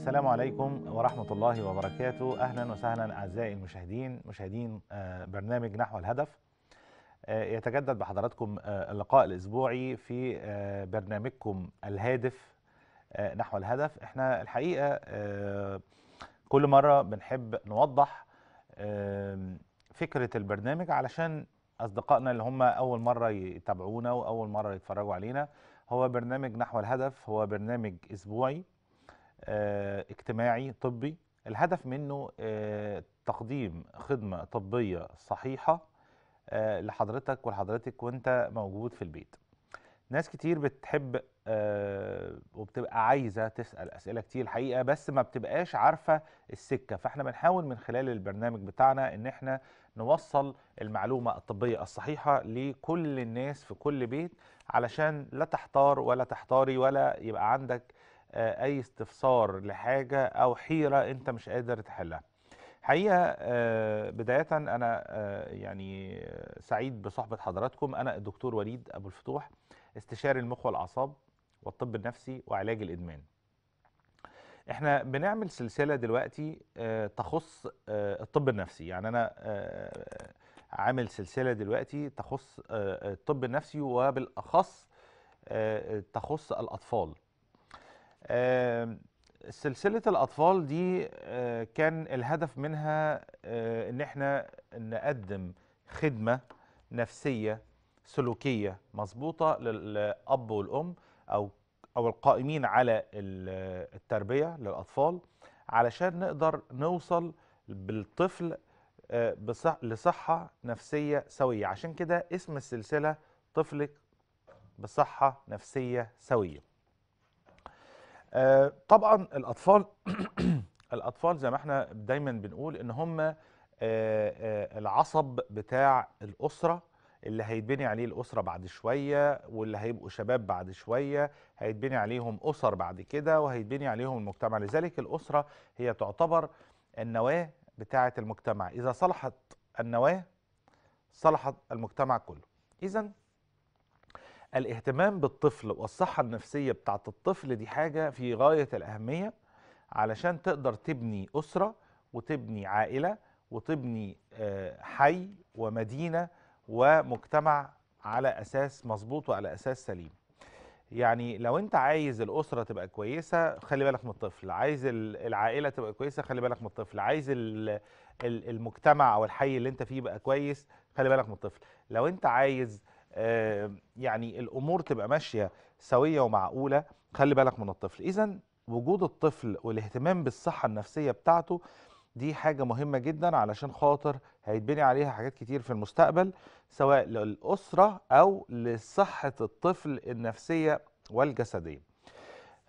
السلام عليكم ورحمة الله وبركاته أهلا وسهلا أعزائي المشاهدين مشاهدين آه، برنامج نحو الهدف آه، يتجدد بحضراتكم آه، اللقاء الأسبوعي في برنامجكم الهادف نحو الهدف احنا الحقيقة كل مرة بنحب نوضح فكرة البرنامج علشان أصدقائنا اللي هم أول مرة يتابعونا وأول مرة يتفرجوا علينا هو برنامج نحو الهدف هو برنامج أسبوعي آه، اجتماعي طبي الهدف منه آه، تقديم خدمة طبية صحيحة آه، لحضرتك ولحضرتك وانت موجود في البيت ناس كتير بتحب وبتبقى عايزة تسأل أسئلة كتير الحقيقة بس ما بتبقاش عارفة السكة فاحنا بنحاول من خلال البرنامج بتاعنا ان احنا نوصل المعلومة الطبية الصحيحة لكل الناس في كل بيت علشان لا تحتار ولا تحتاري ولا يبقى عندك آه، اي استفسار لحاجه او حيره انت مش قادر تحلها حقيقه آه، بدايه انا آه، يعني سعيد بصحبه حضراتكم انا الدكتور وليد ابو الفتوح استشاري المخ والاعصاب والطب النفسي وعلاج الادمان احنا بنعمل سلسله دلوقتي تخص الطب النفسي يعني انا عامل سلسله دلوقتي تخص الطب النفسي وبالاخص تخص الاطفال سلسلة الأطفال دي آه، كان الهدف منها آه، إن إحنا نقدم خدمة نفسية سلوكية مظبوطة للأب والأم أو أو القائمين على التربية للأطفال علشان نقدر نوصل بالطفل آه، لصحة نفسية سوية عشان كده اسم السلسلة طفلك بصحة نفسية سوية آه، طبعا الاطفال الاطفال زي ما احنا دايما بنقول ان هم آه، آه، العصب بتاع الاسره اللي هيتبني عليه الاسره بعد شويه واللي هيبقوا شباب بعد شويه هيتبني عليهم اسر بعد كده وهيتبني عليهم المجتمع لذلك الاسره هي تعتبر النواه بتاعه المجتمع اذا صلحت النواه صلحت المجتمع كله اذا الاهتمام بالطفل والصحة النفسية بتاعت الطفل دي حاجة في غاية الأهمية علشان تقدر تبني أسرة وتبني عائلة وتبني آه، حي ومدينة ومجتمع على أساس مظبوط وعلى أساس سليم يعني لو انت عايز الاسره تبقى كويسه خلي بالك من الطفل عايز العائله تبقى كويسه خلي بالك من الطفل عايز المجتمع او الحي اللي انت فيه يبقى كويس خلي بالك من الطفل لو انت عايز آه، يعني الامور تبقى ماشيه سويه ومعقوله خلي بالك من الطفل اذا وجود الطفل والاهتمام بالصحه النفسيه بتاعته دي حاجه مهمه جدا علشان خاطر هيتبني عليها حاجات كتير في المستقبل سواء للاسره او لصحه الطفل النفسيه والجسديه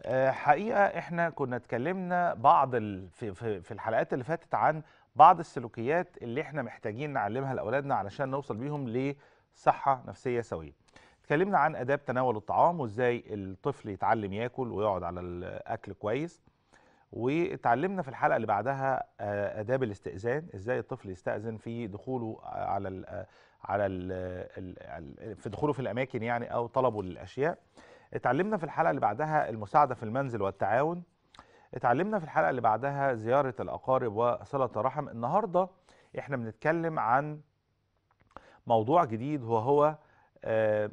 آه، حقيقه احنا كنا اتكلمنا بعض في, الحلقات اللي فاتت عن بعض السلوكيات اللي احنا محتاجين نعلمها لاولادنا علشان نوصل بيهم ل صحة نفسية سوية اتكلمنا عن آداب تناول الطعام وازاي الطفل يتعلم ياكل ويقعد على الأكل كويس واتعلمنا في الحلقة اللي بعدها آه، آداب الاستئذان ازاي الطفل يستأذن في دخوله على الـ على الـ في دخوله في الأماكن يعني أو طلبه للأشياء اتعلمنا في الحلقة اللي بعدها المساعدة في المنزل والتعاون اتعلمنا في الحلقة اللي بعدها زيارة الأقارب وصلة الرحم النهاردة احنا بنتكلم عن موضوع جديد وهو آه،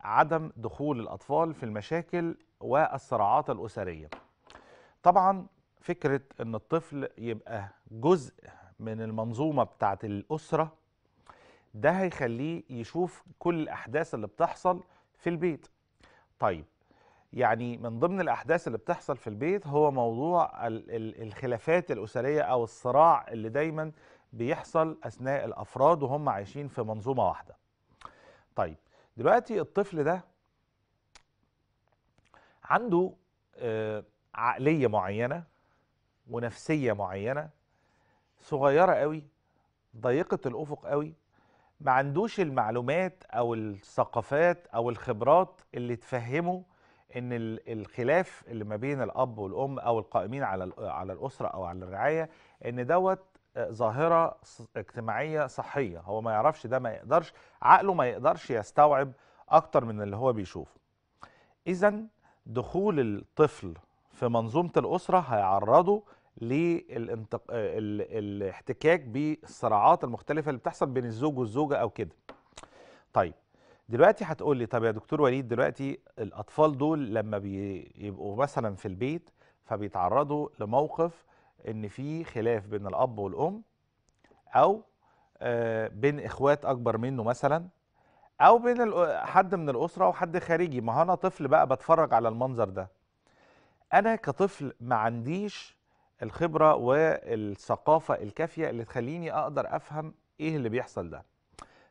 عدم دخول الأطفال في المشاكل والصراعات الأسرية طبعا فكرة أن الطفل يبقى جزء من المنظومة بتاعة الأسرة ده هيخليه يشوف كل الأحداث اللي بتحصل في البيت طيب يعني من ضمن الأحداث اللي بتحصل في البيت هو موضوع الخلافات الأسرية أو الصراع اللي دايما بيحصل اثناء الافراد وهم عايشين في منظومه واحده طيب دلوقتي الطفل ده عنده آه، عقليه معينه ونفسيه معينه صغيره قوي ضيقه الافق قوي ما عندوش المعلومات او الثقافات او الخبرات اللي تفهمه ان الخلاف اللي ما بين الاب والام او القائمين على الاسره او على الرعايه ان دوت ظاهره اجتماعيه صحيه هو ما يعرفش ده ما يقدرش عقله ما يقدرش يستوعب اكتر من اللي هو بيشوفه اذا دخول الطفل في منظومه الاسره هيعرضه للاحتكاك الاحتكاك بالصراعات المختلفه اللي بتحصل بين الزوج والزوجه او كده طيب دلوقتي هتقول لي طب يا دكتور وليد دلوقتي الاطفال دول لما بيبقوا مثلا في البيت فبيتعرضوا لموقف ان في خلاف بين الاب والام او آه، بين اخوات اكبر منه مثلا او بين حد من الاسره وحد خارجي ما انا طفل بقى بتفرج على المنظر ده انا كطفل ما عنديش الخبره والثقافه الكافيه اللي تخليني اقدر افهم ايه اللي بيحصل ده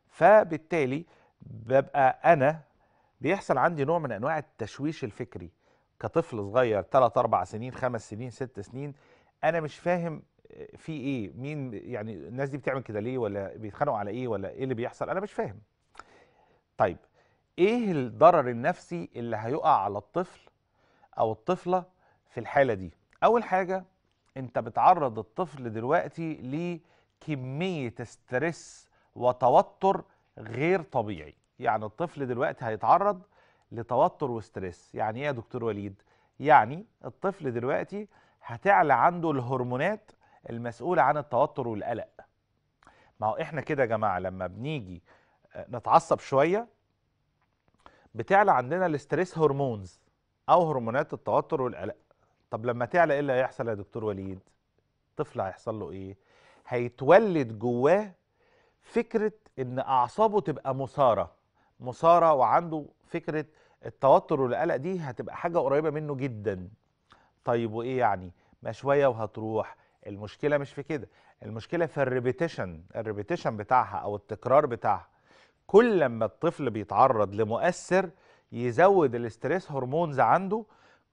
فبالتالي ببقى انا بيحصل عندي نوع من انواع التشويش الفكري كطفل صغير 3 4 سنين 5 سنين 6 سنين انا مش فاهم آه، في ايه مين يعني الناس دي بتعمل كده ليه ولا بيتخانقوا على ايه ولا ايه اللي بيحصل انا مش فاهم طيب ايه الضرر النفسي اللي هيقع على الطفل او الطفله في الحاله دي اول حاجه انت بتعرض الطفل دلوقتي لكميه ستريس وتوتر غير طبيعي يعني الطفل دلوقتي هيتعرض لتوتر وستريس يعني ايه يا دكتور وليد يعني الطفل دلوقتي هتعلى عنده الهرمونات المسؤولة عن التوتر والقلق ما هو احنا كده يا جماعة لما بنيجي آه، نتعصب شوية بتعلى عندنا الاستريس هرمونز او هرمونات التوتر والقلق طب لما تعلى ايه اللي هيحصل يا دكتور وليد الطفل هيحصل له ايه هيتولد جواه فكرة ان اعصابه تبقى مثارة مثارة وعنده فكرة التوتر والقلق دي هتبقى حاجة قريبة منه جدا طيب وايه يعني ما شويه وهتروح المشكله مش في كده المشكله في الريبيتيشن الريبيتيشن بتاعها او التكرار بتاعها كل لما الطفل بيتعرض لمؤثر يزود الاستريس هرمونز عنده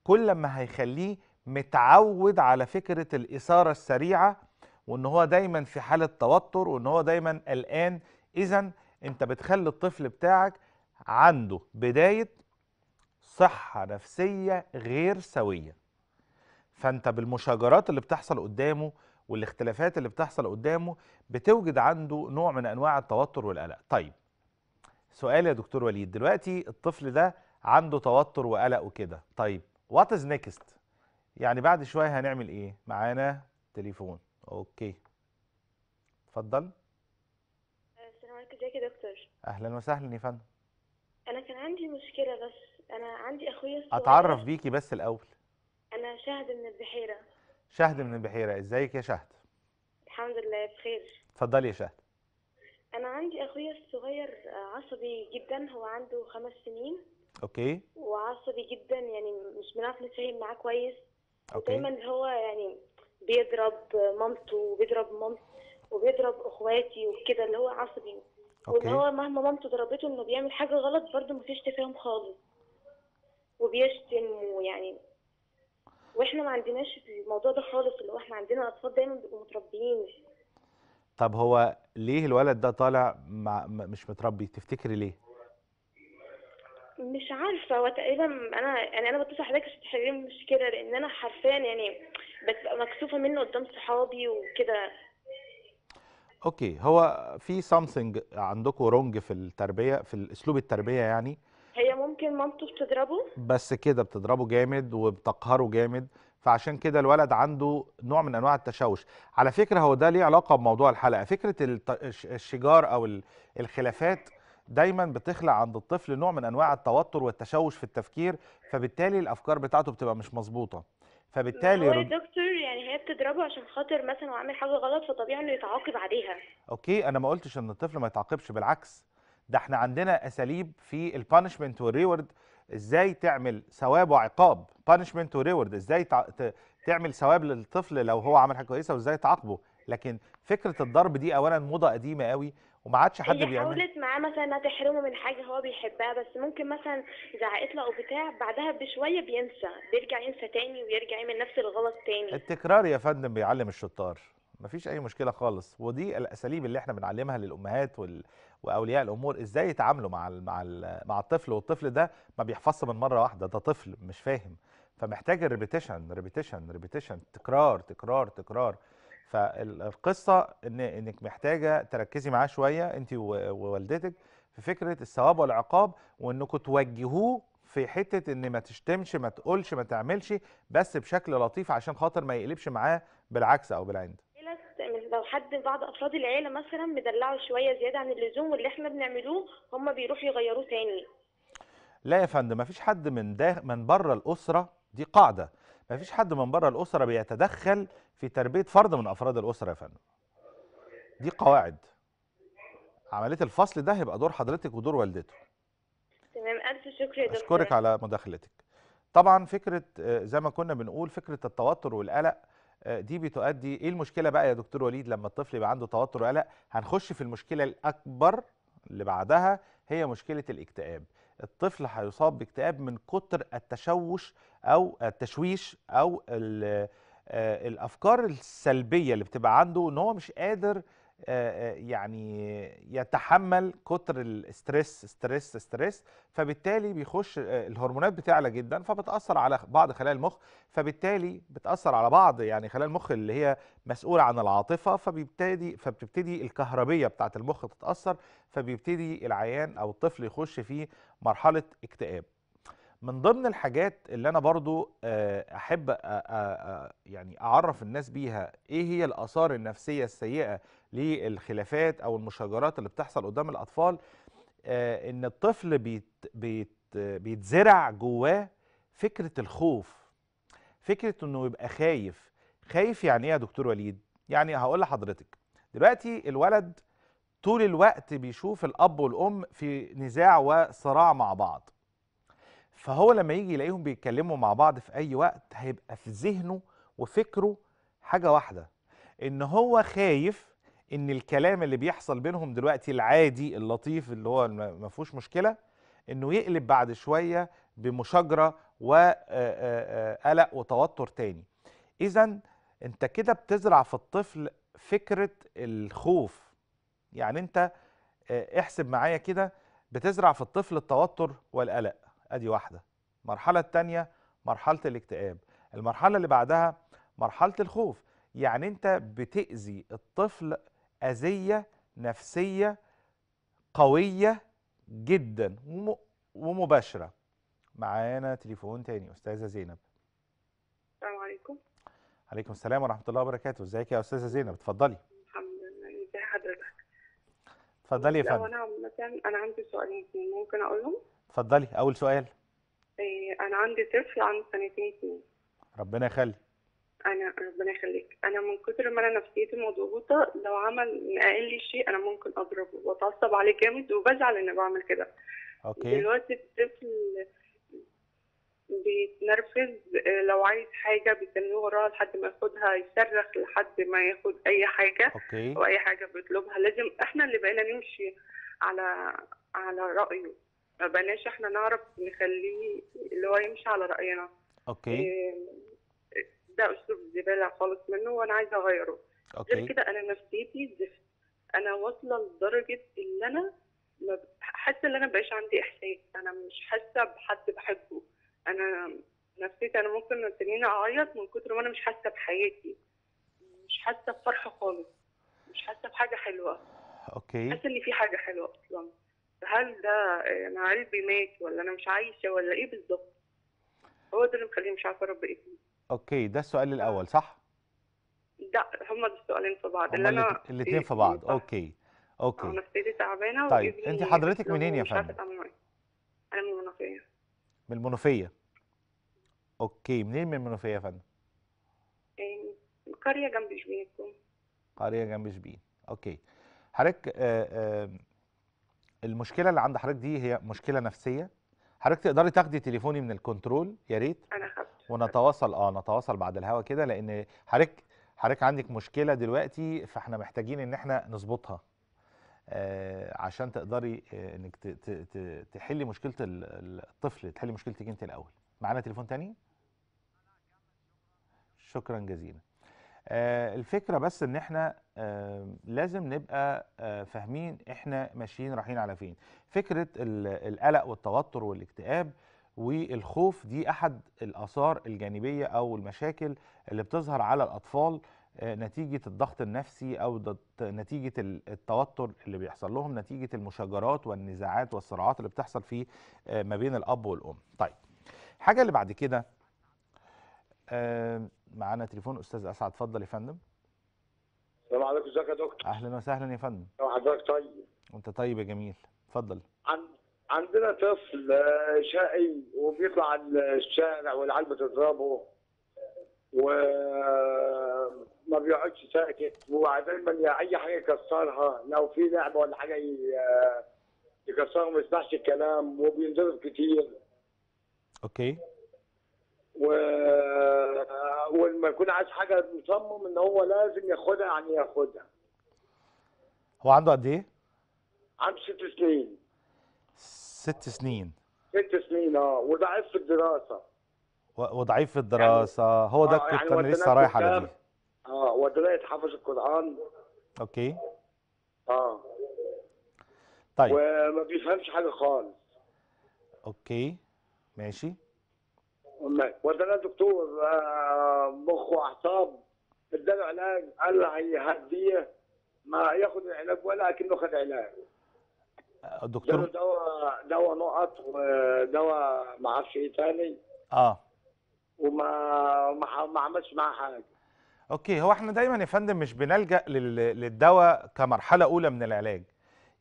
كل لما هيخليه متعود على فكره الاثاره السريعه وان هو دايما في حاله توتر وان هو دايما قلقان اذا انت بتخلي الطفل بتاعك عنده بدايه صحه نفسيه غير سويه فانت بالمشاجرات اللي بتحصل قدامه والاختلافات اللي بتحصل قدامه بتوجد عنده نوع من انواع التوتر والقلق طيب سؤال يا دكتور وليد دلوقتي الطفل ده عنده توتر وقلق وكده طيب وات از نيكست يعني بعد شويه هنعمل ايه معانا تليفون اوكي اتفضل السلام عليكم ازيك يا دكتور اهلا وسهلا يا فندم انا كان عندي مشكله بس انا عندي اخويا الصغير اتعرف بيكي بس الاول أنا شهد من البحيرة شهد من البحيرة إزيك يا شهد الحمد لله بخير اتفضلي يا شهد أنا عندي أخويا الصغير آه، عصبي جدا هو عنده خمس سنين أوكي وعصبي جدا يعني مش بنعرف نتفاهم معاه كويس أوكي دايما هو يعني بيضرب مامته وبيضرب مامته وبيضرب اخواتي وكده اللي هو عصبي وان هو مهما مامته ضربته انه بيعمل حاجه غلط برضه مفيش تفاهم خالص وبيشتم ويعني واحنا ما عندناش الموضوع ده خالص اللي هو احنا عندنا اطفال دايما بيبقوا متربيين طب هو ليه الولد ده طالع مع مش متربي تفتكري ليه؟ مش عارفه هو تقريبا انا يعني انا بتصل حضرتك عشان تحللي المشكله لان انا حرفيا يعني بتبقى مكسوفه منه قدام صحابي وكده اوكي هو في سامثينج عندكم رونج في التربيه في اسلوب التربيه يعني ممكن مامته بتضربه بس كده بتضربه جامد وبتقهره جامد فعشان كده الولد عنده نوع من انواع التشوش على فكره هو ده ليه علاقه بموضوع الحلقه فكره الشجار او الخلافات دايما بتخلق عند الطفل نوع من انواع التوتر والتشوش في التفكير فبالتالي الافكار بتاعته بتبقى مش مظبوطه فبالتالي هو دكتور يعني هي بتضربه عشان خاطر مثلا هو عامل حاجه غلط فطبيعي انه يتعاقب عليها اوكي انا ما قلتش ان الطفل ما يتعاقبش بالعكس ده احنا عندنا اساليب في البانشمنت والريورد ازاي تعمل ثواب وعقاب بانشمنت وريورد ازاي تعمل ثواب للطفل لو هو عمل حاجه كويسه وازاي تعاقبه لكن فكره الضرب دي اولا موضه قديمه قوي وما عادش حد بيعمل حاولت معاه مثلا انها تحرمه من حاجه هو بيحبها بس ممكن مثلا زعقت له او بتاع بعدها بشويه بينسى بيرجع ينسى تاني ويرجع يعمل نفس الغلط تاني التكرار يا فندم بيعلم الشطار مفيش اي مشكله خالص ودي الاساليب اللي احنا بنعلمها للامهات وال... واولياء الامور ازاي يتعاملوا مع الـ مع الـ مع الطفل والطفل ده ما بيحفظش من مره واحده ده طفل مش فاهم فمحتاج الريبيتيشن ريبيتيشن ريبيتيشن تكرار تكرار تكرار فالقصه ان انك محتاجه تركزي معاه شويه انت ووالدتك في فكره الثواب والعقاب وانكم توجهوه في حته ان ما تشتمش ما تقولش ما تعملش بس بشكل لطيف عشان خاطر ما يقلبش معاه بالعكس او بالعند لو حد بعض افراد العيله مثلا مدلعه شويه زياده عن اللزوم واللي احنا بنعملوه هم بيروحوا يغيروه ثاني لا يا فندم مفيش حد من ده من بره الاسره دي قاعده مفيش حد من بره الاسره بيتدخل في تربيه فرد من افراد الاسره يا فندم دي قواعد عمليه الفصل ده هيبقى دور حضرتك ودور والدته تمام الف شكر يا دكتور اشكرك على مداخلتك طبعا فكره آه، زي ما كنا بنقول فكره التوتر والقلق آه، دي بتؤدي ايه المشكله بقى يا دكتور وليد لما الطفل يبقى عنده توتر وقلق هنخش في المشكله الاكبر اللي بعدها هي مشكله الاكتئاب الطفل هيصاب باكتئاب من كتر التشوش او التشويش او آه، الافكار السلبيه اللي بتبقى عنده ان هو مش قادر آه، آه، يعني يتحمل كتر الاسترس استرس استرس فبالتالي بيخش آه، الهرمونات بتعلى جدا فبتاثر على بعض خلايا المخ فبالتالي بتاثر على بعض يعني خلايا المخ اللي هي مسؤوله عن العاطفه فبيبتدي فبتبتدي الكهربيه بتاعه المخ تتاثر فبيبتدي العيان او الطفل يخش في مرحله اكتئاب من ضمن الحاجات اللي انا برضو احب يعني اعرف الناس بيها ايه هي الاثار النفسيه السيئه للخلافات او المشاجرات اللي بتحصل قدام الاطفال آه، ان الطفل بيت بيت بيتزرع جواه فكره الخوف فكره انه يبقى خايف خايف يعني ايه يا دكتور وليد يعني هقول لحضرتك دلوقتي الولد طول الوقت بيشوف الاب والام في نزاع وصراع مع بعض فهو لما يجي يلاقيهم بيتكلموا مع بعض في اي وقت هيبقى في ذهنه وفكره حاجه واحده ان هو خايف ان الكلام اللي بيحصل بينهم دلوقتي العادي اللطيف اللي هو ما فيهوش مشكله انه يقلب بعد شويه بمشاجره وقلق وتوتر تاني اذا انت كده بتزرع في الطفل فكره الخوف يعني انت احسب معايا كده بتزرع في الطفل التوتر والقلق ادي واحده المرحله الثانيه مرحله الاكتئاب المرحله اللي بعدها مرحله الخوف يعني انت بتاذي الطفل أذية نفسية قوية جدا ومباشرة معانا تليفون تاني أستاذة زينب السلام عليكم عليكم السلام ورحمة الله وبركاته ازيك يا أستاذة زينب اتفضلي الحمد لله حضرتك اتفضلي يا فندم أنا مثلا أنا عندي سؤالين ممكن أقولهم اتفضلي أول سؤال إيه أنا عندي طفل عنده سنتين اتنين ربنا يخلي انا ربنا يخليك انا من كتر ما انا نفسيتي مضغوطه لو عمل قال لي شيء انا ممكن اضربه واتعصب عليه جامد وبزعل اني بعمل كده اوكي دلوقتي الطفل بيتنرفز لو عايز حاجه بيستنوه وراها لحد ما ياخدها يصرخ لحد ما ياخد اي حاجه اوكي واي حاجه بيطلبها لازم احنا اللي بقينا نمشي على على رايه ما بقيناش احنا نعرف نخليه اللي هو يمشي على راينا اوكي إيه ده اسلوب زباله خالص منه وانا عايزه اغيره أوكي. غير كده انا نفسيتي زفت انا واصله لدرجه ان انا حاسه ان انا مبقاش عندي احساس انا مش حاسه بحد بحبه انا نفسيتي انا ممكن تنيني اعيط من كتر ما انا مش حاسه بحياتي مش حاسه بفرحه خالص مش حاسه بحاجه حلوه اوكي حاسه ان في حاجه حلوه اصلا هل ده انا قلبي مات ولا انا مش عايشه ولا ايه بالظبط هو ده اللي مخليني مش عارفه اربي ابني اوكي ده السؤال الاول صح لا هما السؤالين في بعض اللي انا الاثنين في بعض اوكي اوكي نفسيتي تعبانه طيب انت حضرتك منين يا فندم انا من المنوفيه من المنوفيه اوكي منين من المنوفيه يا فندم إيه، قريه جنب شبين قريه جنب شبين اوكي حضرتك آه، آه، المشكله اللي عند حضرتك دي هي مشكله نفسيه حضرتك تقدري تاخدي تليفوني من الكنترول يا ريت انا خدت ونتواصل اه نتواصل بعد الهوا كده لان حضرتك حضرتك عندك مشكله دلوقتي فاحنا محتاجين ان احنا نظبطها آه عشان تقدري آه انك تحلي مشكله الطفل تحلي مشكلتك انت الاول معانا تليفون تاني شكرا جزيلا آه الفكره بس ان احنا لازم نبقى آه، فاهمين احنا ماشيين رايحين على فين فكره القلق والتوتر والاكتئاب والخوف دي احد الاثار الجانبيه او المشاكل اللي بتظهر على الاطفال آه، نتيجه الضغط النفسي او نتيجه التوتر اللي بيحصل لهم نتيجه المشاجرات والنزاعات والصراعات اللي بتحصل في آه، ما بين الاب والام طيب الحاجه اللي بعد كده آه، معانا تليفون استاذ اسعد اتفضل يا فندم السلام عليكم ازيك يا دكتور اهلا وسهلا يا فندم حضرتك طيب وانت طيب يا جميل اتفضل عندي عندنا طفل آه، شقي وبيطلع الشارع والعلبة تضربه وما آه، بيقعدش ساكت ودايما اي حاجه يكسرها لو في لعبه ولا حاجه آه، يكسرها وما يسمعش الكلام وبينضرب كتير اوكي و ولما يكون عايز حاجه مصمم ان هو لازم ياخدها يعني ياخدها هو عنده قد ايه؟ عنده ست سنين ست سنين ست سنين اه وضعيف في الدراسه وضعيف في يعني الدراسه يعني هو ده آه يعني لسه رايح على دي اه ودلوقتي حافظ القران اوكي اه طيب وما بيفهمش حاجه خالص اوكي ماشي ودنا دكتور آه، مخ واعصاب اداله علاج قال له هيهديه ما ياخد العلاج ولا اكنه خد علاج دكتور دواء دواء نقط ودواء ما اعرفش ايه تاني اه وما ما عملش معاه حاجه اوكي هو احنا دايما يا فندم مش بنلجا للدواء كمرحله اولى من العلاج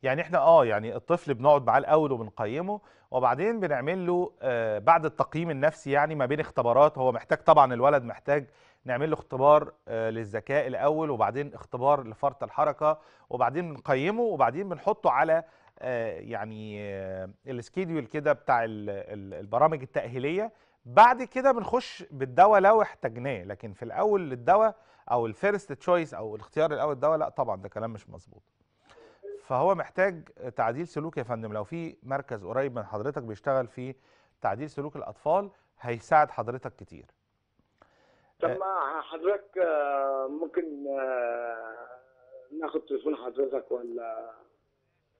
يعني احنا اه يعني الطفل بنقعد معاه الاول وبنقيمه وبعدين بنعمل له آه بعد التقييم النفسي يعني ما بين اختبارات هو محتاج طبعا الولد محتاج نعمل له اختبار آه للذكاء الاول وبعدين اختبار لفرط الحركه وبعدين بنقيمه وبعدين بنحطه على آه، يعني آه، السكيدول كده بتاع البرامج التاهيليه بعد كده بنخش بالدواء لو احتجناه لكن في الاول الدواء او الفيرست تشويس او الاختيار الاول الدواء لا طبعا ده كلام مش مظبوط فهو محتاج تعديل سلوك يا فندم لو في مركز قريب من حضرتك بيشتغل في تعديل سلوك الاطفال هيساعد حضرتك كتير طب آه. ما حضرتك ممكن ناخد تليفون حضرتك ولا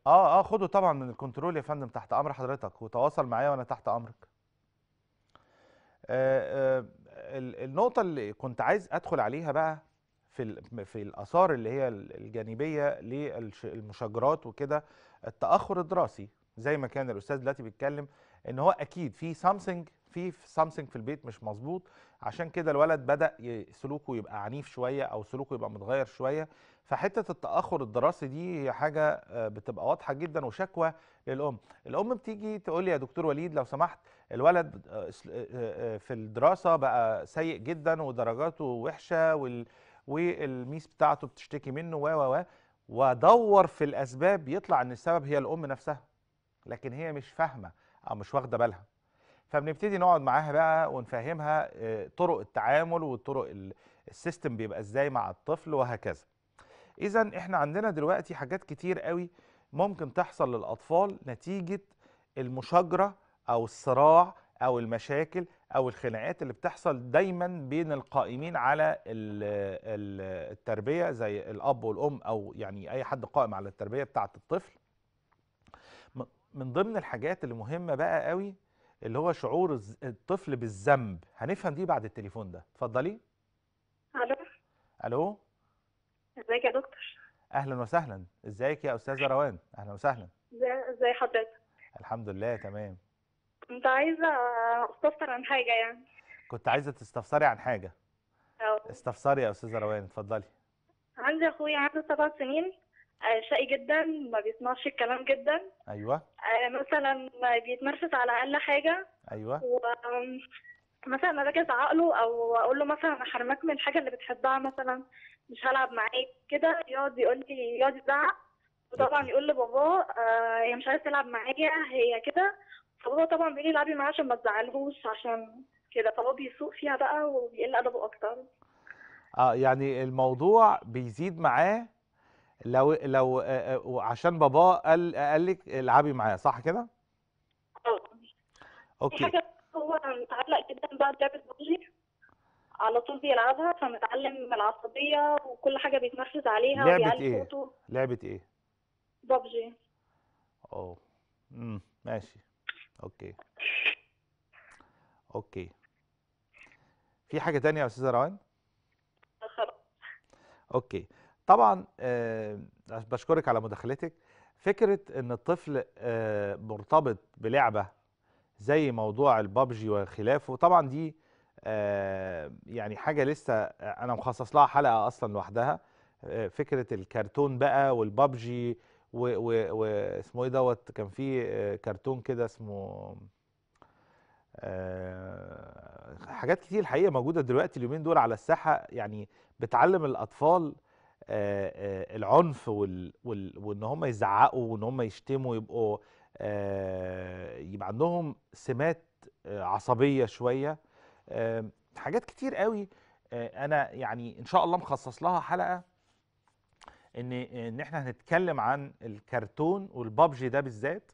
اه اه خده طبعا من الكنترول يا فندم تحت امر حضرتك وتواصل معايا وانا تحت امرك آه آه النقطه اللي كنت عايز ادخل عليها بقى في في الاثار اللي هي الجانبيه للمشاجرات وكده التاخر الدراسي زي ما كان الاستاذ دلوقتي بيتكلم ان هو اكيد في سامسنج في سامسنج في البيت مش مظبوط عشان كده الولد بدا سلوكه يبقى عنيف شويه او سلوكه يبقى متغير شويه فحته التاخر الدراسي دي هي حاجه آه، بتبقى واضحه جدا وشكوى للام الام بتيجي تقول لي يا دكتور وليد لو سمحت الولد آه، آه، في الدراسه بقى سيء جدا ودرجاته وحشه وال والميس بتاعته بتشتكي منه و و و ودور في الاسباب يطلع ان السبب هي الام نفسها لكن هي مش فاهمه او مش واخده بالها فبنبتدي نقعد معاها بقى ونفهمها آه، طرق التعامل والطرق السيستم بيبقى ازاي مع الطفل وهكذا اذا احنا عندنا دلوقتي حاجات كتير قوي ممكن تحصل للاطفال نتيجه المشاجره او الصراع او المشاكل او الخناقات اللي بتحصل دايما بين القائمين على التربيه زي الاب والام او يعني اي حد قائم على التربيه بتاعه الطفل من ضمن الحاجات المهمه بقى قوي اللي هو شعور الطفل بالذنب هنفهم دي بعد التليفون ده اتفضلي الو الو ازيك يا دكتور اهلا وسهلا ازيك يا استاذه روان اهلا وسهلا ازي حضرتك الحمد لله تمام كنت عايزه استفسر عن حاجه يعني كنت عايزه تستفسري عن حاجه اه استفسري يا استاذه روان اتفضلي عندي اخويا عنده سبع سنين شقي جدا ما بيسمعش الكلام جدا ايوه آه، مثلا بيتنرفز على اقل حاجه ايوه و... مثلا باجي ازعق له او اقول له مثلا انا حرمك من الحاجه اللي بتحبها مثلا مش هلعب معاك كده يقعد يقول لي يقعد يزعق وطبعا يقول لباباه آه، هي مش عايزه تلعب معايا هي كده فبابا طبعا بيقول لي العبي معاه عشان ما تزعلهوش عشان كده فبابا بيسوق فيها بقى وبيقل ادبه اكتر اه يعني الموضوع بيزيد معاه لو لو عشان باباه قال قال لك العبي معاه صح كده؟ اه اوكي حاجه هو متعلق جدا بقى بلعبه ببجي على طول بيلعبها فمتعلم العصبيه وكل حاجه بيتنرفز عليها لعبه ايه؟ صوته. لعبه ايه؟ ببجي اه امم ماشي اوكي اوكي في حاجه تانية يا استاذه روان؟ خلاص اوكي طبعا آه، بشكرك على مداخلتك فكره ان الطفل آه، مرتبط بلعبه زي موضوع البابجي وخلافه طبعا دي آه، يعني حاجه لسه انا مخصص لها حلقه اصلا لوحدها فكره الكرتون بقى والبابجي واسمه ايه دوت كان في كرتون كده اسمه حاجات كتير الحقيقه موجوده دلوقتي اليومين دول على الساحه يعني بتعلم الاطفال آه، آه، العنف وال... وال... وان هم يزعقوا وان هم يشتموا يبقوا آه، يبقى عندهم سمات عصبيه شويه حاجات كتير قوي انا يعني ان شاء الله مخصص لها حلقه ان ان احنا هنتكلم عن الكرتون والبابجي ده بالذات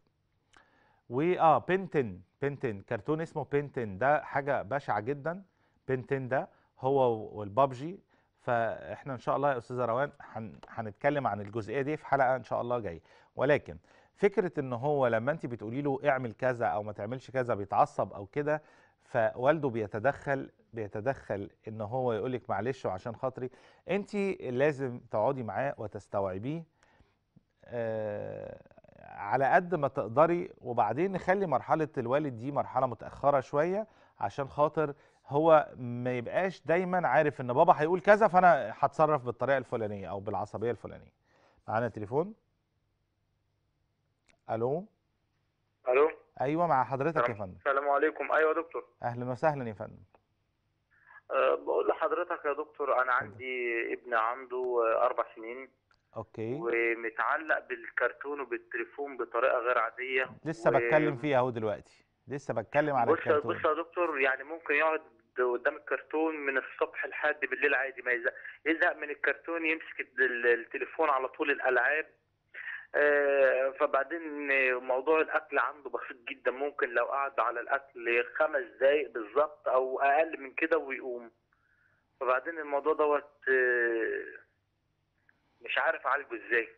واه بنتن بنتن كرتون اسمه بنتن ده حاجه بشعه جدا بنتن ده هو والبابجي فاحنا ان شاء الله يا استاذه روان هنتكلم عن الجزئيه دي في حلقه ان شاء الله جايه ولكن فكره ان هو لما انت بتقولي له اعمل كذا او ما تعملش كذا بيتعصب او كده فوالده بيتدخل بيتدخل ان هو يقول لك معلش وعشان خاطري انت لازم تقعدي معاه وتستوعبيه آه على قد ما تقدري وبعدين نخلي مرحله الوالد دي مرحله متاخره شويه عشان خاطر هو ما يبقاش دايما عارف ان بابا هيقول كذا فانا هتصرف بالطريقه الفلانيه او بالعصبيه الفلانيه معانا تليفون الو الو ايوه مع حضرتك يا فندم السلام عليكم ايوه يا دكتور اهلا وسهلا يا فندم أه، بقول لحضرتك يا دكتور انا عندي ابن عنده اربع سنين اوكي ومتعلق بالكرتون وبالتليفون بطريقه غير عاديه لسه و... بتكلم فيها اهو دلوقتي لسه بتكلم على بص الكرتون بص يا دكتور يعني ممكن يقعد قدام الكرتون من الصبح لحد بالليل عادي ما يزهق يزهق من الكرتون يمسك التليفون على طول الالعاب آه، فبعدين موضوع الاكل عنده بسيط جدا ممكن لو قعد على الاكل خمس دقايق بالظبط او اقل من كده ويقوم فبعدين الموضوع دوت آه، مش عارف اعالجه ازاي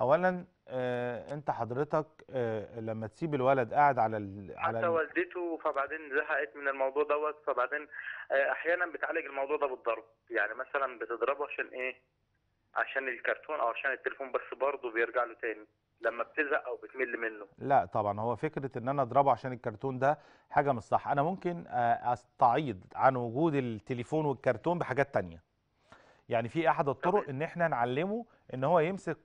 اولا آه، انت حضرتك آه، لما تسيب الولد قاعد على ال... على حتى والدته فبعدين زهقت من الموضوع دوت فبعدين آه، احيانا بتعالج الموضوع ده بالضرب يعني مثلا بتضربه عشان ايه عشان الكرتون او عشان التليفون بس برضه بيرجع له تاني لما بتزهق او بتمل منه لا طبعا هو فكره ان انا اضربه عشان الكرتون ده حاجه مش صح انا ممكن استعيض عن وجود التليفون والكرتون بحاجات تانية يعني في احد الطرق ان احنا نعلمه ان هو يمسك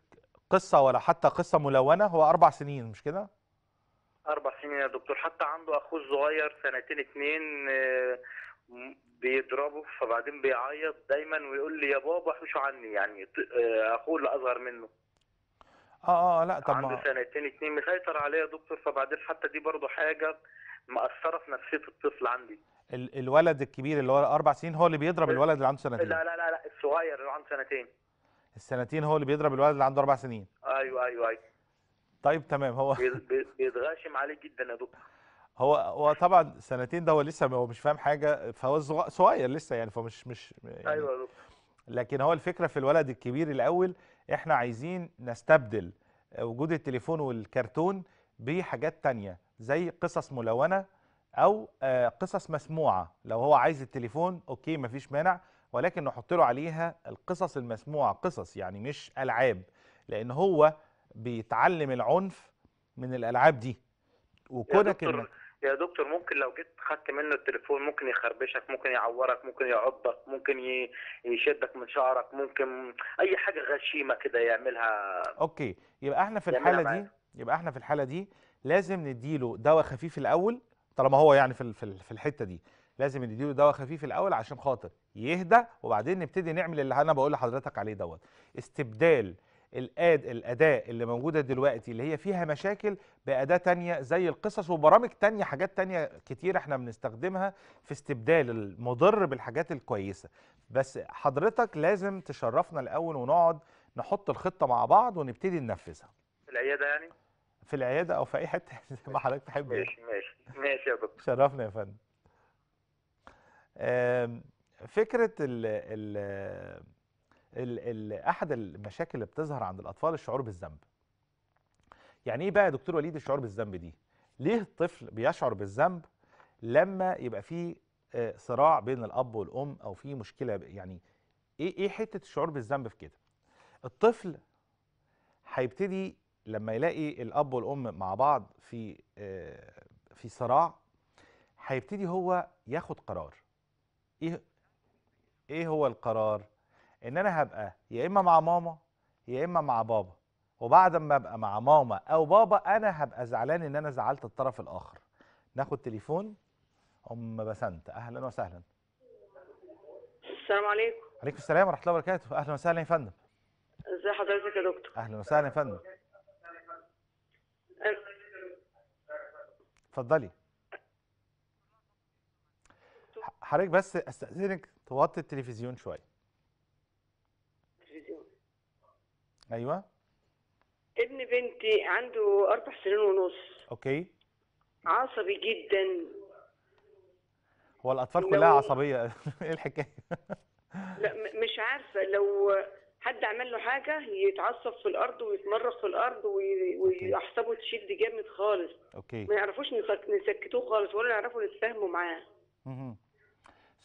قصه ولا حتى قصه ملونه هو اربع سنين مش كده اربع سنين يا دكتور حتى عنده اخوه الصغير سنتين اتنين آه، بيضربه فبعدين بيعيط دايما ويقول لي يا بابا احوشوا عني يعني آه، اخوه اللي اصغر منه اه اه, آه، لا طب عنده سنتين اتنين مسيطر عليا يا دكتور فبعدين حتى دي برضه حاجه مأثره في نفسيه الطفل عندي الولد الكبير اللي هو اربع سنين هو اللي بيضرب الولد اللي عنده سنتين لا لا لا, لا الصغير اللي عنده سنتين السنتين هو اللي بيضرب الولد اللي عنده اربع سنين ايوه ايوه ايوه طيب تمام هو بيتغاشم عليه جدا يا دكتور هو هو طبعا سنتين ده هو لسه هو مش فاهم حاجه فهو صغير لسه يعني فمش مش يعني ايوه يا دكتور لكن هو الفكره في الولد الكبير الاول احنا عايزين نستبدل وجود التليفون والكرتون بحاجات تانية زي قصص ملونه او آه، قصص مسموعه لو هو عايز التليفون اوكي مفيش مانع ولكن نحط له عليها القصص المسموعه قصص يعني مش العاب لان هو بيتعلم العنف من الالعاب دي وكونك يا, يا دكتور ممكن لو جيت خدت منه التليفون ممكن يخربشك ممكن يعورك ممكن يعضك ممكن يشدك من شعرك ممكن اي حاجه غشيمه كده يعملها اوكي يبقى احنا في الحاله دي يبقى احنا في الحاله دي لازم نديله دواء خفيف الاول طالما هو يعني في في الحته دي لازم نديله دواء خفيف الاول عشان خاطر يهدى وبعدين نبتدي نعمل اللي انا بقول لحضرتك عليه دوت استبدال الأد... الاداء اللي موجوده دلوقتي اللي هي فيها مشاكل باداه تانية زي القصص وبرامج تانية حاجات تانية كتير احنا بنستخدمها في استبدال المضر بالحاجات الكويسه بس حضرتك لازم تشرفنا الاول ونقعد نحط الخطه مع بعض ونبتدي ننفذها في العياده يعني في العياده او في اي حته زي ما حضرتك تحب يعني. ماشي ماشي ماشي يا دكتور شرفنا يا فندم فكره الـ ال ال ال احد المشاكل اللي بتظهر عند الاطفال الشعور بالذنب يعني ايه بقى يا دكتور وليد الشعور بالذنب دي ليه الطفل بيشعر بالذنب لما يبقى في آه، صراع بين الاب والام او في مشكله يعني ايه ايه حته الشعور بالذنب في كده الطفل هيبتدي لما يلاقي الاب والام مع بعض في آه، في صراع هيبتدي هو ياخد قرار ايه ايه هو القرار ان انا هبقى يا اما مع ماما يا اما مع بابا وبعد ما ابقى مع ماما او بابا انا هبقى زعلان ان انا زعلت الطرف الاخر ناخد تليفون ام بسنت اهلا وسهلا السلام عليكم عليكم السلام ورحمه الله وبركاته اهلا وسهلا يا فندم ازي حضرتك يا دكتور اهلا وسهلا يا فندم اتفضلي حضرتك بس استاذنك توطي التلفزيون شويه التلفزيون ايوه ابن بنتي عنده اربع سنين ونص اوكي عصبي جدا هو الاطفال لو... كلها عصبيه ايه الحكايه لا مش عارفه لو حد عمل له حاجه يتعصب في الارض ويتمرغ في الارض واعصابه تشد جامد خالص اوكي ما يعرفوش نسكتوه خالص ولا يعرفوا يتفاهموا معاه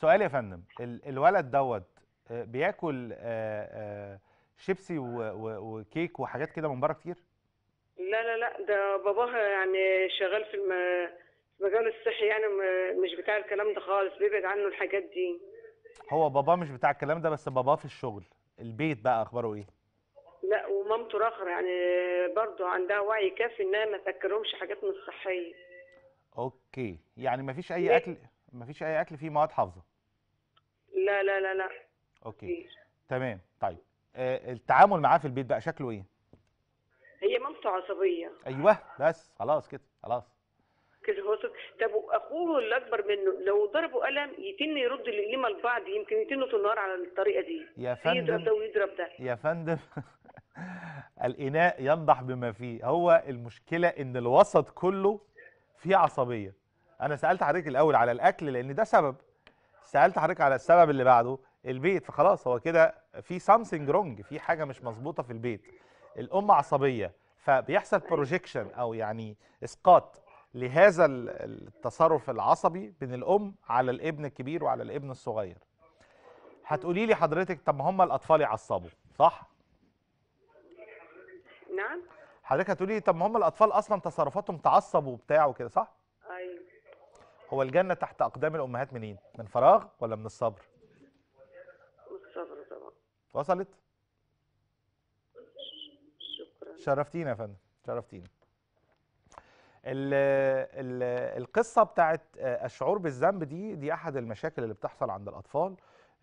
سؤال يا فندم الولد دوت آه، بياكل آه، آه، شيبسي وكيك وحاجات كده من بره كتير؟ لا لا لا ده باباها يعني شغال في المجال الصحي يعني مش بتاع الكلام ده خالص بيبعد عنه الحاجات دي هو باباه مش بتاع الكلام ده بس باباه في الشغل البيت بقى اخباره ايه؟ لا ومامته الاخر يعني برضه عندها وعي كافي انها ما تاكلهمش حاجات مش صحيه اوكي يعني ما فيش اي اكل ما فيش اي اكل فيه مواد حافظه لا لا لا لا اوكي إيه. تمام طيب آه التعامل معاه في البيت بقى شكله ايه هي مامته عصبيه ايوه بس خلاص كده خلاص كده هو طب اخوه اللي اكبر منه لو ضربه قلم يتن يرد القليمه لبعض يمكن يتنوا في على الطريقه دي يا فندم يضرب ده ويضرب ده يا فندم الاناء ينضح بما فيه هو المشكله ان الوسط كله فيه عصبيه انا سالت حضرتك الاول على الاكل لان ده سبب سالت حضرتك على السبب اللي بعده البيت فخلاص هو كده في سامثينج رونج في حاجه مش مظبوطه في البيت الام عصبيه فبيحصل بروجيكشن أيوة. او يعني اسقاط لهذا التصرف العصبي من الام على الابن الكبير وعلى الابن الصغير هتقولي لي حضرتك طب ما هم الاطفال يعصبوا صح نعم حضرتك هتقولي لي طب ما هم الاطفال اصلا تصرفاتهم تعصب وبتاع وكده صح هو الجنة تحت أقدام الأمهات منين؟ من فراغ ولا من الصبر؟ الصبر طبعا وصلت؟ شكرا شرفتينا يا فندم شرفتينا ال ال القصه بتاعت آه، الشعور بالذنب دي دي احد المشاكل اللي بتحصل عند الاطفال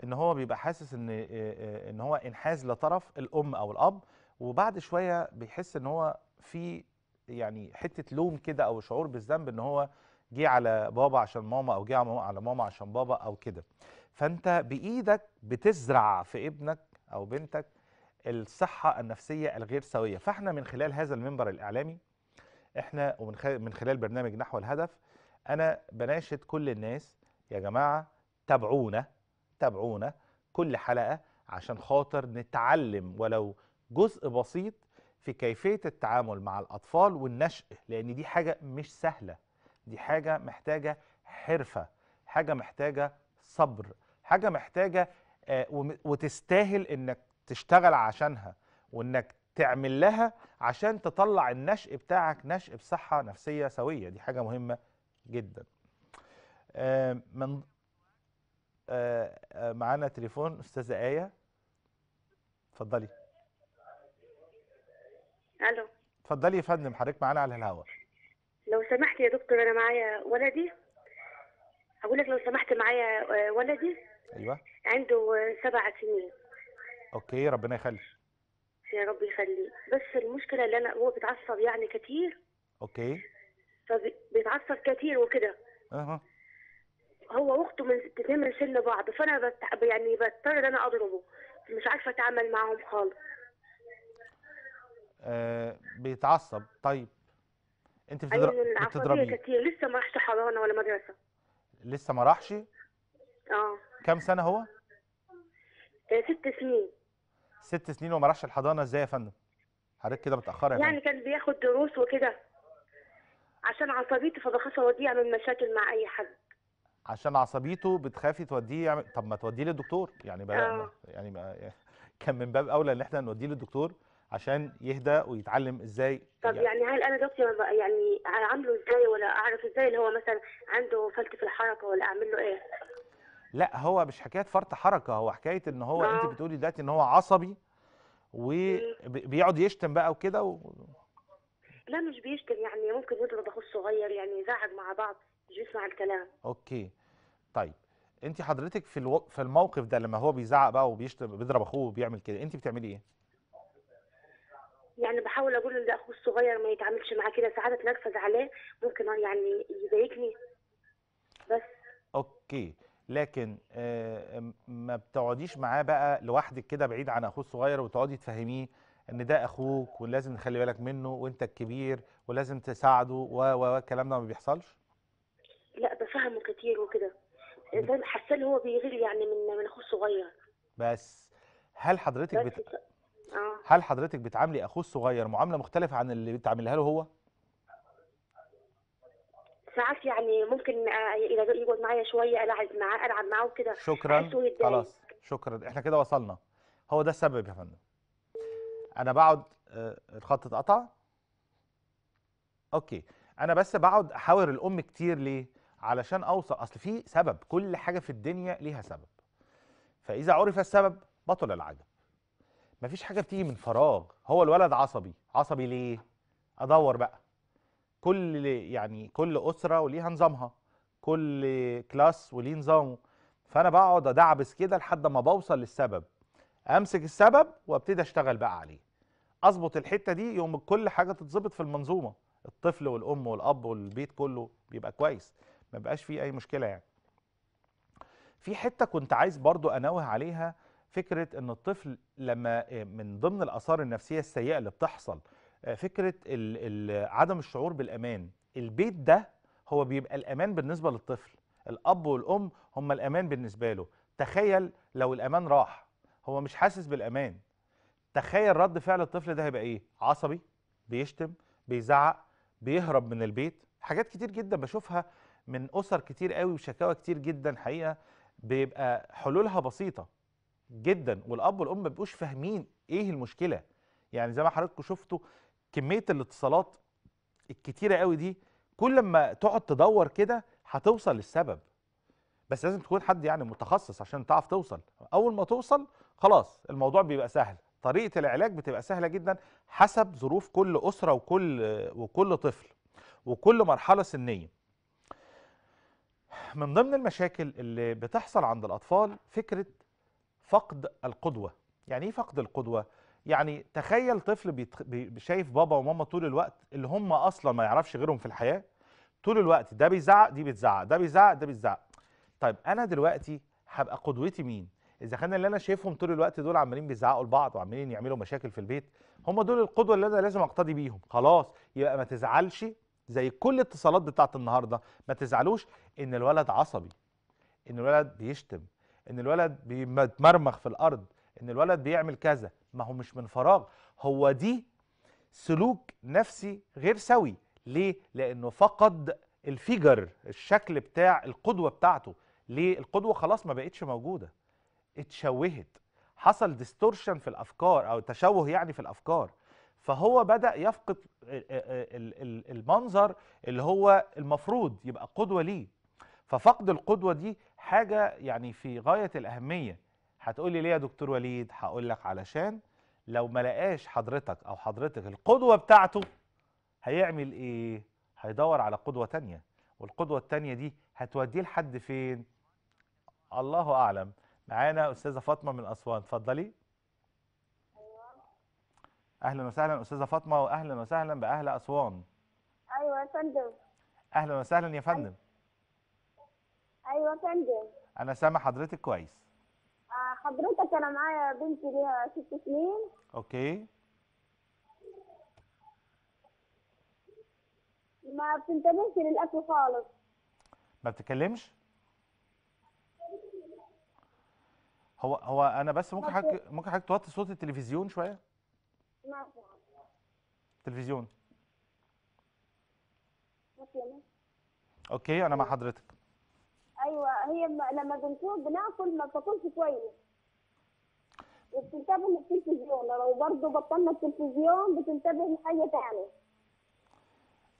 ان هو بيبقى حاسس ان آه، آه، ان هو انحاز لطرف الام او الاب وبعد شويه بيحس ان هو في يعني حته لوم كده او شعور بالذنب ان هو جه على بابا عشان ماما او جه على ماما عشان بابا او كده فانت بايدك بتزرع في ابنك او بنتك الصحه النفسيه الغير سويه فاحنا من خلال هذا المنبر الاعلامي احنا ومن من خلال برنامج نحو الهدف انا بناشد كل الناس يا جماعه تابعونا تابعونا كل حلقه عشان خاطر نتعلم ولو جزء بسيط في كيفيه التعامل مع الاطفال والنشء لان دي حاجه مش سهله دي حاجه محتاجه حرفه حاجه محتاجه صبر حاجه محتاجه آه، وتستاهل انك تشتغل عشانها وانك تعمل لها عشان تطلع النشأ بتاعك نشأ بصحه نفسيه سويه دي حاجه مهمه جدا آه، من آه، معانا تليفون استاذه ايه اتفضلي الو اتفضلي يا فندم حضرتك معانا على الهواء لو سمحت يا دكتور انا معايا ولدي اقول لك لو سمحت معايا آه، ولدي ايوه عنده آه، سبع سنين اوكي ربنا يخليه يا رب يخليه بس المشكله اللي انا هو بيتعصب يعني كتير اوكي فبيتعصب كتير وكده اها هو واخته من الاثنين من سن بعض فانا بتع... يعني بضطر ان انا اضربه مش عارفه اتعامل معاهم خالص آه بيتعصب طيب انت أيوة، بتضرب بتضربي كتير لسه ما راحش حضانه ولا مدرسه لسه ما راحش اه كام سنه هو آه، ست سنين ست سنين وما راحش الحضانه ازاي يا فندم حضرتك كده متاخره يعني يعني كان بياخد دروس وكده عشان عصبيته فبخاف اوديه يعمل مشاكل مع اي حد عشان عصبيته بتخافي توديه يعمل طب ما توديه للدكتور يعني بقى آه. يعني بقى... كان من باب اولى ان احنا نوديه للدكتور عشان يهدى ويتعلم ازاي طب يعني, يعني هل انا دكتور يعني عامله ازاي ولا اعرف ازاي اللي هو مثلا عنده فلت في الحركه ولا اعمل له ايه لا هو مش حكايه فرط حركه هو حكايه ان هو انت آه. بتقولي دلوقتي ان هو عصبي وبيقعد يشتم بقى وكده و... لا مش بيشتم يعني ممكن يضرب اخوه الصغير يعني يزعج مع بعض مش بيسمع الكلام اوكي طيب انت حضرتك في الو... في الموقف ده لما هو بيزعق بقى وبيشتم بيضرب اخوه وبيعمل كده انت بتعملي ايه؟ يعني بحاول اقول للاخو الصغير ما يتعاملش معاه كده ساعات اتنرفز عليه ممكن آه يعني يضايقني بس اوكي لكن آه، ما بتقعديش معاه بقى لوحدك كده بعيد عن اخوه الصغير وتقعدي تفهميه ان ده اخوك ولازم تخلي بالك منه وانت الكبير ولازم تساعده و و والكلام ده ما بيحصلش؟ لا بفهمه كتير وكده زي ان هو بيغير يعني من من اخوه الصغير بس هل حضرتك بس بت... آه. هل حضرتك بتعاملي اخوه الصغير معامله مختلفه عن اللي بتعملها له هو ساعات يعني ممكن اذا آه، يقعد معايا شويه العب معاه العب معاه وكده شكرا خلاص شكرا احنا كده وصلنا هو ده السبب يا فندم انا بقعد آه، الخط اتقطع اوكي انا بس بقعد احاور الام كتير ليه علشان اوصل اصل في سبب كل حاجه في الدنيا ليها سبب فاذا عرف السبب بطل العجب مفيش حاجه بتيجي من فراغ هو الولد عصبي عصبي ليه ادور بقى كل يعني كل اسره وليها نظامها كل كلاس وليه نظامه فانا بقعد ادعبس كده لحد ما بوصل للسبب امسك السبب وابتدي اشتغل بقى عليه اظبط الحته دي يوم كل حاجه تتظبط في المنظومه الطفل والام والاب والبيت كله بيبقى كويس ما بقاش فيه اي مشكله يعني في حته كنت عايز برضو انوه عليها فكره ان الطفل لما آه، من ضمن الاثار النفسيه السيئه اللي بتحصل آه، فكره عدم الشعور بالامان البيت ده هو بيبقى الامان بالنسبه للطفل الاب والام هم الامان بالنسبه له تخيل لو الامان راح هو مش حاسس بالامان تخيل رد فعل الطفل ده هيبقى ايه عصبي بيشتم بيزعق بيهرب من البيت حاجات كتير جدا بشوفها من اسر كتير قوي وشكاوى كتير جدا حقيقه بيبقى حلولها بسيطه جدا والاب والام ما بيبقوش فاهمين ايه المشكله يعني زي ما حضراتكم شفتوا كميه الاتصالات الكتيره قوي دي كل ما تقعد تدور كده هتوصل للسبب بس لازم تكون حد يعني متخصص عشان تعرف توصل اول ما توصل خلاص الموضوع بيبقى سهل طريقه العلاج بتبقى سهله جدا حسب ظروف كل اسره وكل وكل طفل وكل مرحله سنيه من ضمن المشاكل اللي بتحصل عند الأطفال فكرة فقد القدوة يعني ايه فقد القدوة؟ يعني تخيل طفل شايف بابا وماما طول الوقت اللي هم اصلا ما يعرفش غيرهم في الحياة طول الوقت ده بيزعق دي بتزعق ده بيزعق ده بيزعق طيب انا دلوقتي هبقى قدوتي مين؟ اذا كان اللي انا شايفهم طول الوقت دول عمالين بيزعقوا لبعض وعمالين يعملوا مشاكل في البيت هم دول القدوه اللي انا لازم اقتدي بيهم خلاص يبقى ما تزعلش زي كل الاتصالات بتاعت النهارده ما تزعلوش ان الولد عصبي ان الولد بيشتم ان الولد بيتمرمخ في الارض ان الولد بيعمل كذا ما هو مش من فراغ هو دي سلوك نفسي غير سوي ليه لانه فقد الفيجر الشكل بتاع القدوه بتاعته ليه القدوه خلاص ما بقتش موجوده اتشوهت حصل ديستورشن في الافكار او تشوه يعني في الافكار فهو بدا يفقد المنظر اللي هو المفروض يبقى قدوه ليه ففقد القدوه دي حاجه يعني في غايه الاهميه هتقولي ليه يا دكتور وليد هقول لك علشان لو ما لقاش حضرتك او حضرتك القدوه بتاعته هيعمل ايه هيدور على قدوه تانية والقدوه التانية دي هتوديه لحد فين الله اعلم معانا استاذه فاطمه من اسوان اتفضلي اهلا وسهلا استاذه فاطمه واهلا وسهلا باهل اسوان ايوه يا فندم اهلا وسهلا يا فندم ايوه فندم انا سامع حضرتك كويس آه، حضرتك انا معايا بنتي ليها ست سنين اوكي ما بتنتبهش للاكل خالص ما بتتكلمش هو هو انا بس ممكن حضرتك ممكن حضرتك توطي صوت التلفزيون شويه ماشي تلفزيون اوكي انا مع حضرتك ايوه هي لما بنكون بناكل ما بتاكلش كويس وبتنتبه للتلفزيون لو برضه بطلنا التلفزيون بتنتبه لحاجه ثانيه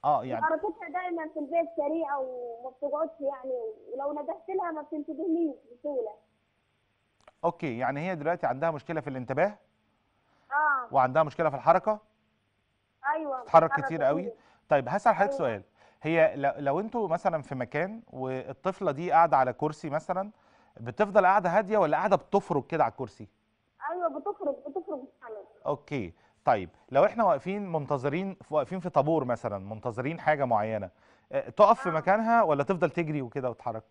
اه يعني حركتها دايما في البيت سريعه وما بتقعدش يعني ولو نجحت لها ما بتنتبهليش بسهوله اوكي يعني هي دلوقتي عندها مشكله في الانتباه اه وعندها مشكله في الحركه ايوه بتتحرك كتير قوي طيب هسال حضرتك أيوة. سؤال هي لو انتوا مثلا في مكان والطفله دي قاعده على كرسي مثلا بتفضل قاعده هاديه ولا قاعده بتفرج كده على الكرسي ايوه بتفرج بتفرج فعلا اوكي طيب لو احنا واقفين منتظرين واقفين في طابور مثلا منتظرين حاجه معينه آه، تقف في آه. مكانها ولا تفضل تجري وكده وتتحرك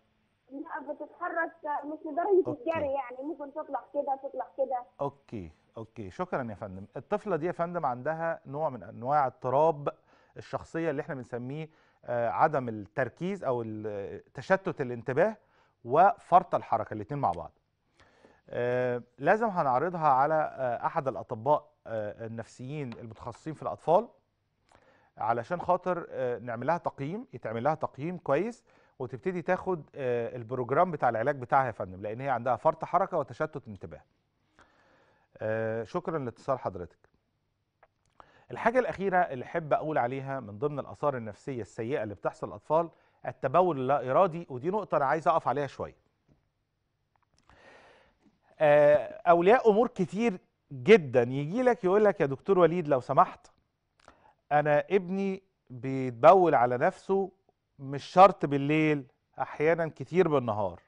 لا بتتحرك مش لدرجه الجري يعني ممكن تطلع كده تطلع كده اوكي اوكي شكرا يا فندم الطفله دي يا فندم عندها نوع من انواع اضطراب الشخصيه اللي احنا بنسميه آه، عدم التركيز او تشتت الانتباه وفرط الحركه الاثنين مع بعض آه، لازم هنعرضها على آه، احد الاطباء النفسيين المتخصصين في الاطفال علشان خاطر نعمل لها تقييم يتعمل لها تقييم كويس وتبتدي تاخد البروجرام بتاع العلاج بتاعها يا فندم لان هي عندها فرط حركه وتشتت انتباه شكرا لاتصال حضرتك الحاجة الأخيرة اللي أحب أقول عليها من ضمن الآثار النفسية السيئة اللي بتحصل للأطفال التبول اللا إرادي ودي نقطة أنا عايز أقف عليها شوية. آه، أولياء أمور كتير جدا يجي لك يقول لك يا دكتور وليد لو سمحت أنا ابني بيتبول على نفسه مش شرط بالليل أحيانا كتير بالنهار.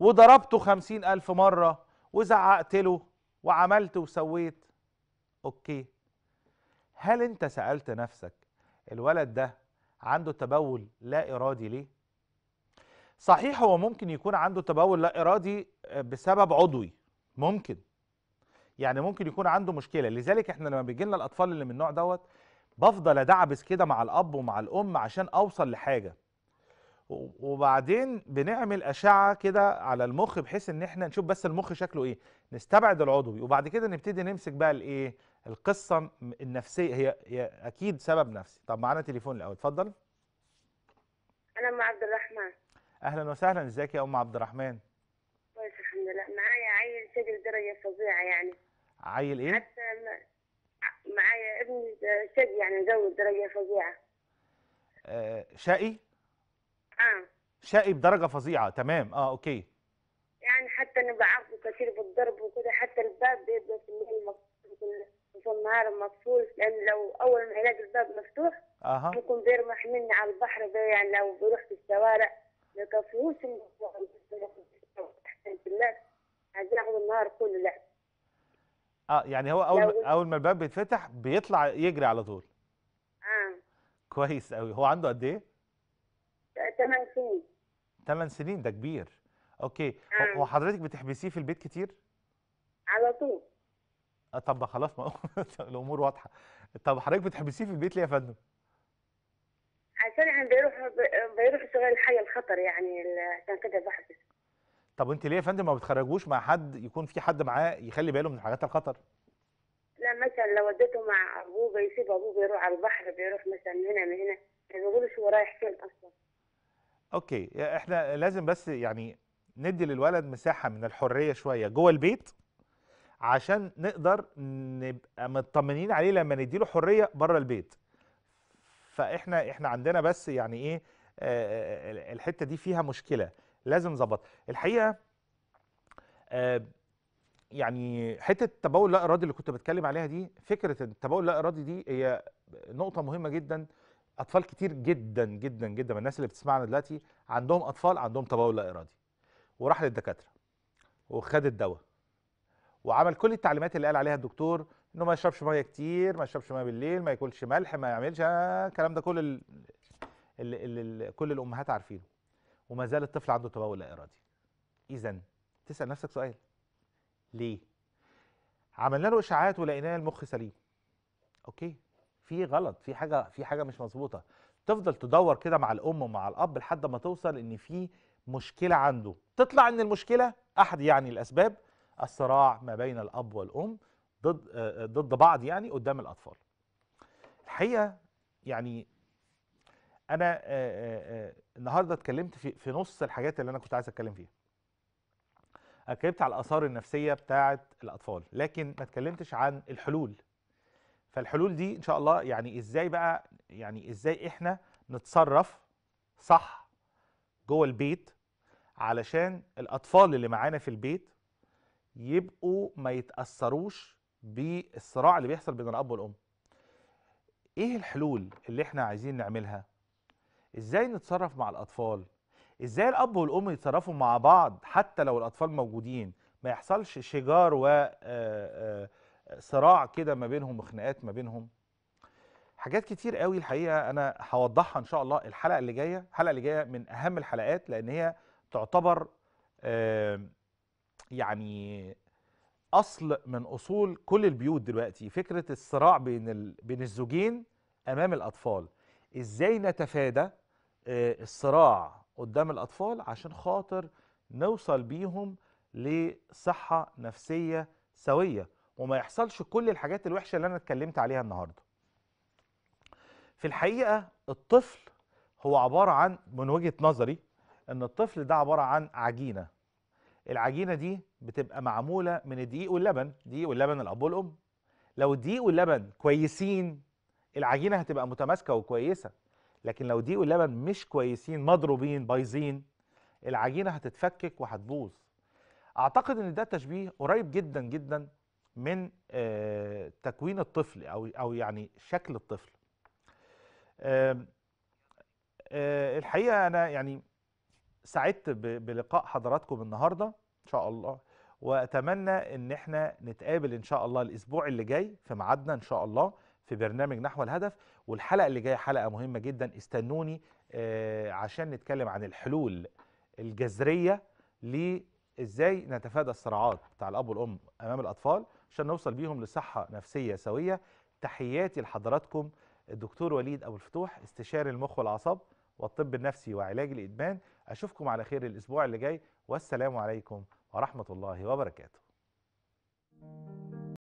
وضربته خمسين ألف مرة وزعقت له وعملت وسويت اوكي هل انت سألت نفسك الولد ده عنده تبول لا إرادي ليه؟ صحيح هو ممكن يكون عنده تبول لا إرادي آه، بسبب عضوي ممكن يعني ممكن يكون عنده مشكلة لذلك احنا لما بيجي لنا الأطفال اللي من النوع دوت بفضل أدعبس كده مع الأب ومع الأم عشان أوصل لحاجة وبعدين بنعمل أشعة كده على المخ بحيث إن احنا نشوف بس المخ شكله إيه نستبعد العضوي وبعد كده نبتدي نمسك بقى الإيه القصه النفسيه هي, هي اكيد سبب نفسي طب معانا تليفون الاول اتفضل انا ام عبد الرحمن اهلا وسهلا ازيك يا ام عبد الرحمن كويس الحمد لله معايا عيل سجل درجه فظيعه يعني عيل ايه حتى معايا ابني شقي يعني مزود درجه فظيعه آه شقي اه شقي بدرجه فظيعه تمام اه اوكي يعني حتى انا بعاقبه كثير بالضرب وكده حتى الباب بيبقى في الليل خصوصا نهار مفصول لان لو اول ما يلاقي الباب مفتوح اها يكون بيرمح مني على البحر يعني لو بروح في الشوارع ما كفيهوش الناس عايزين النهار كله لعب اه يعني هو اول اول ما الباب بيتفتح بيطلع يجري على طول اه كويس قوي هو عنده قد ايه 8 آه، سنين 8 سنين ده كبير اوكي آه. هو حضرتك بتحبسيه في البيت كتير على طول آه، طب خلاص ما الامور واضحه طب حضرتك بتحبسيه في البيت ليه يا فندم عشان يعني بيروح بيروح صغير الحي الخطر يعني عشان كده بحبس طب انت ليه يا فندم ما بتخرجوش مع حد يكون في حد معاه يخلي باله من حاجات الخطر لا مثلا لو وديته مع ابوه بيسيب ابوه بيروح على البحر بيروح مثلا هنا من هنا يعني ما بيقولش هو رايح فين اصلا اوكي احنا لازم بس يعني ندي للولد مساحه من الحريه شويه جوه البيت عشان نقدر نبقى مطمنين عليه لما نديله حريه بره البيت فاحنا احنا عندنا بس يعني ايه آه, آه،, آه، الحته دي فيها مشكله لازم نظبط الحقيقه آه يعني حته التبول لا ارادي اللي كنت بتكلم عليها دي فكره التبول لا ارادي دي هي نقطه مهمه جدا اطفال كتير جدا جدا جدا من الناس اللي بتسمعنا دلوقتي عندهم اطفال عندهم تبول لا ارادي وراح للدكاتره وخد الدواء وعمل كل التعليمات اللي قال عليها الدكتور انه ما يشربش ميه كتير ما يشربش ميه بالليل ما ياكلش ملح ما يعملش آه، الكلام ده كل ال... الـ الـ الـ كل الامهات عارفينه وما زال الطفل عنده تبول لا ارادي اذا تسال نفسك سؤال ليه عملنا له اشاعات ولقيناه المخ سليم اوكي في غلط في حاجه في حاجه مش مظبوطه تفضل تدور كده مع الام ومع الاب لحد ما توصل ان في مشكله عنده تطلع ان المشكله احد يعني الاسباب الصراع ما بين الاب والام ضد آه، آه، ضد بعض يعني قدام الاطفال الحقيقه يعني انا آه، النهارده اتكلمت في في نص الحاجات اللي انا كنت عايز اتكلم فيها اتكلمت على الاثار النفسيه بتاعه الاطفال لكن ما اتكلمتش عن الحلول فالحلول دي ان شاء الله يعني ازاي بقى يعني ازاي احنا نتصرف صح جوه البيت علشان الاطفال اللي معانا في البيت يبقوا ما يتاثروش بالصراع اللي بيحصل بين الاب والام ايه الحلول اللي احنا عايزين نعملها ازاي نتصرف مع الاطفال ازاي الاب والام يتصرفوا مع بعض حتى لو الاطفال موجودين ما يحصلش شجار و آه، آه، صراع كده ما بينهم وخناقات ما بينهم حاجات كتير قوي الحقيقه انا هوضحها ان شاء الله الحلقه اللي جايه الحلقه اللي جايه من اهم الحلقات لان هي تعتبر يعني اصل من اصول كل البيوت دلوقتي فكره الصراع بين ال... بين الزوجين امام الاطفال ازاي نتفادى آه، الصراع قدام الاطفال عشان خاطر نوصل بيهم لصحه نفسيه سويه وما يحصلش كل الحاجات الوحشه اللي انا اتكلمت عليها النهارده في الحقيقه الطفل هو عباره عن من وجهه نظري ان الطفل ده عباره عن عجينه العجينه دي بتبقى معموله من الدقيق واللبن دقيق واللبن الاب والام لو الدقيق واللبن كويسين العجينه هتبقى متماسكه وكويسه لكن لو الدقيق واللبن مش كويسين مضروبين بايظين العجينه هتتفكك وهتبوظ اعتقد ان ده تشبيه قريب جدا جدا من آه، تكوين الطفل او او يعني شكل الطفل آه، الحقيقه انا يعني سعدت بلقاء حضراتكم النهارده ان شاء الله واتمنى ان احنا نتقابل ان شاء الله الاسبوع اللي جاي في ميعادنا ان شاء الله في برنامج نحو الهدف والحلقه اللي جايه حلقه مهمه جدا استنوني آه، عشان نتكلم عن الحلول الجذريه لازاي نتفادى الصراعات بتاع الاب والام امام الاطفال عشان نوصل بيهم لصحه نفسيه سويه تحياتي لحضراتكم الدكتور وليد ابو الفتوح استشاري المخ والاعصاب والطب النفسي وعلاج الادمان أشوفكم على خير الأسبوع اللي جاي والسلام عليكم ورحمة الله وبركاته